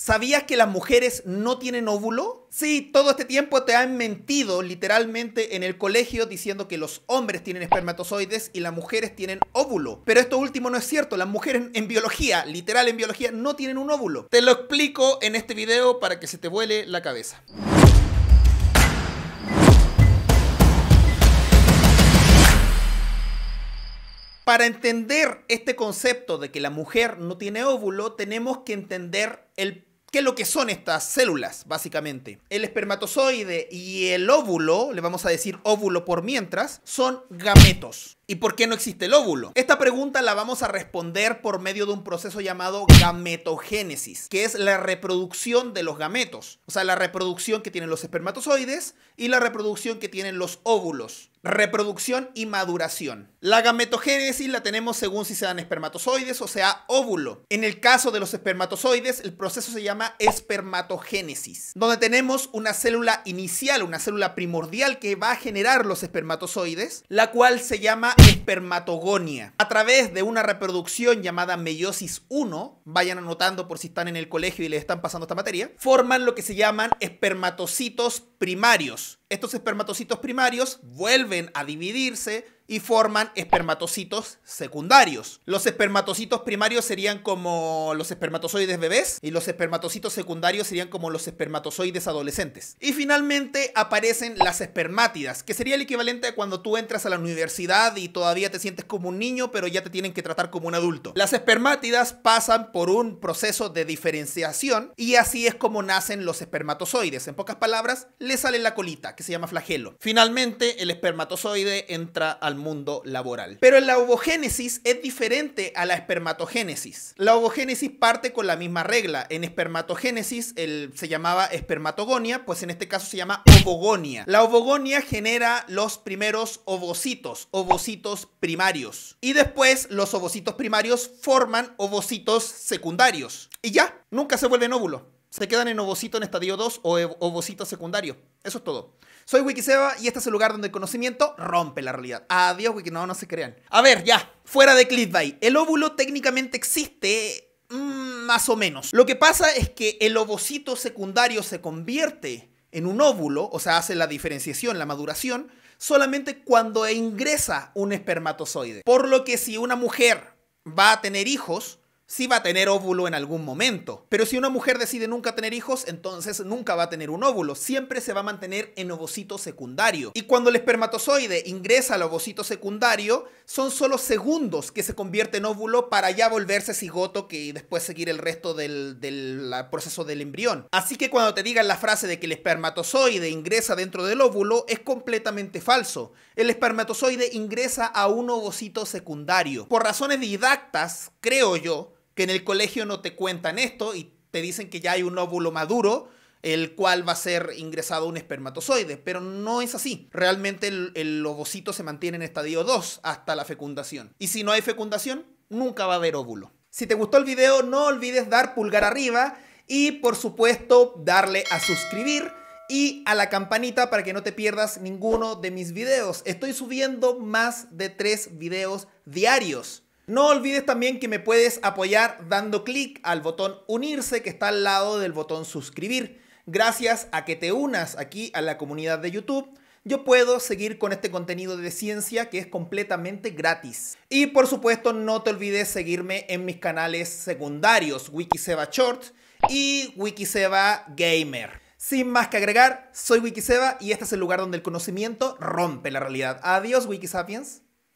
¿Sabías que las mujeres no tienen óvulo? Sí, todo este tiempo te han mentido literalmente en el colegio diciendo que los hombres tienen espermatozoides y las mujeres tienen óvulo. Pero esto último no es cierto, las mujeres en biología, literal en biología, no tienen un óvulo. Te lo explico en este video para que se te vuele la cabeza. Para entender este concepto de que la mujer no tiene óvulo, tenemos que entender el ¿Qué es lo que son estas células, básicamente? El espermatozoide y el óvulo, le vamos a decir óvulo por mientras, son gametos. ¿Y por qué no existe el óvulo? Esta pregunta la vamos a responder por medio de un proceso llamado gametogénesis, que es la reproducción de los gametos, o sea, la reproducción que tienen los espermatozoides y la reproducción que tienen los óvulos. Reproducción y maduración. La gametogénesis la tenemos según si se dan espermatozoides o sea óvulo. En el caso de los espermatozoides, el proceso se llama espermatogénesis, donde tenemos una célula inicial, una célula primordial que va a generar los espermatozoides, la cual se llama espermatogonia. A través de una reproducción llamada meiosis 1, vayan anotando por si están en el colegio y les están pasando esta materia, forman lo que se llaman espermatocitos primarios. Estos espermatocitos primarios vuelven a dividirse y forman espermatocitos secundarios. Los espermatocitos primarios serían como los espermatozoides bebés y los espermatocitos secundarios serían como los espermatozoides adolescentes. Y finalmente aparecen las espermátidas, que sería el equivalente a cuando tú entras a la universidad y todavía te sientes como un niño, pero ya te tienen que tratar como un adulto. Las espermátidas pasan por un proceso de diferenciación y así es como nacen los espermatozoides. En pocas palabras, le sale la colita, que se llama flagelo. Finalmente, el espermatozoide entra al mundo laboral. Pero la ovogénesis es diferente a la espermatogénesis. La ovogénesis parte con la misma regla. En espermatogénesis el, se llamaba espermatogonia, pues en este caso se llama ovogonia. La ovogonia genera los primeros ovocitos, ovocitos primarios. Y después los ovocitos primarios forman ovocitos secundarios. Y ya, nunca se vuelven óvulo se quedan en ovocito en estadio 2 o ovocito secundario. Eso es todo. Soy Wikiseba y este es el lugar donde el conocimiento rompe la realidad. Adiós, Wiki. No, no se crean. A ver, ya. Fuera de clickbait. El óvulo técnicamente existe. Mm, más o menos. Lo que pasa es que el ovocito secundario se convierte en un óvulo, o sea, hace la diferenciación, la maduración, solamente cuando ingresa un espermatozoide. Por lo que si una mujer va a tener hijos, si va a tener óvulo en algún momento. Pero si una mujer decide nunca tener hijos, entonces nunca va a tener un óvulo, siempre se va a mantener en ovocito secundario. Y cuando el espermatozoide ingresa al ovocito secundario, son solo segundos que se convierte en óvulo para ya volverse cigoto que después seguir el resto del, del proceso del embrión. Así que cuando te digan la frase de que el espermatozoide ingresa dentro del óvulo, es completamente falso. El espermatozoide ingresa a un ovocito secundario. Por razones didactas, creo yo, que en el colegio no te cuentan esto y te dicen que ya hay un óvulo maduro, el cual va a ser ingresado un espermatozoide, pero no es así. Realmente el, el ovocito se mantiene en estadio 2 hasta la fecundación. Y si no hay fecundación, nunca va a haber óvulo. Si te gustó el video, no olvides dar pulgar arriba y por supuesto darle a suscribir y a la campanita para que no te pierdas ninguno de mis videos. Estoy subiendo más de tres videos diarios. No olvides también que me puedes apoyar dando clic al botón unirse que está al lado del botón suscribir. Gracias a que te unas aquí a la comunidad de YouTube, yo puedo seguir con este contenido de ciencia que es completamente gratis. Y por supuesto no te olvides seguirme en mis canales secundarios Wikiseba Short y Wikiseba Gamer. Sin más que agregar, soy Wikiseba y este es el lugar donde el conocimiento rompe la realidad. Adiós Wikisapiens.